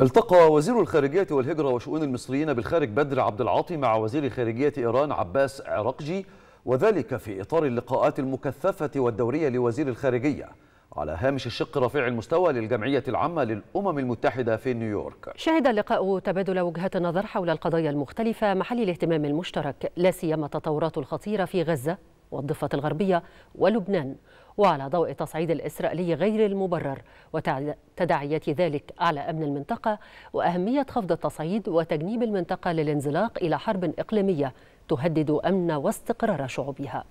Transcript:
التقى وزير الخارجية والهجرة وشؤون المصريين بالخارج بدر عبد العاطي مع وزير خارجية إيران عباس عراقجي وذلك في إطار اللقاءات المكثفة والدورية لوزير الخارجية على هامش الشق رفيع المستوى للجمعية العامة للأمم المتحدة في نيويورك شهد اللقاء تبادل وجهات النظر حول القضايا المختلفة محل الاهتمام المشترك لا سيما التطورات الخطيرة في غزة والضفة الغربية ولبنان وعلى ضوء التصعيد الإسرائيلي غير المبرر وتداعيات ذلك على أمن المنطقة وأهمية خفض التصعيد وتجنيب المنطقة للانزلاق إلى حرب إقليمية تهدد أمن واستقرار شعوبها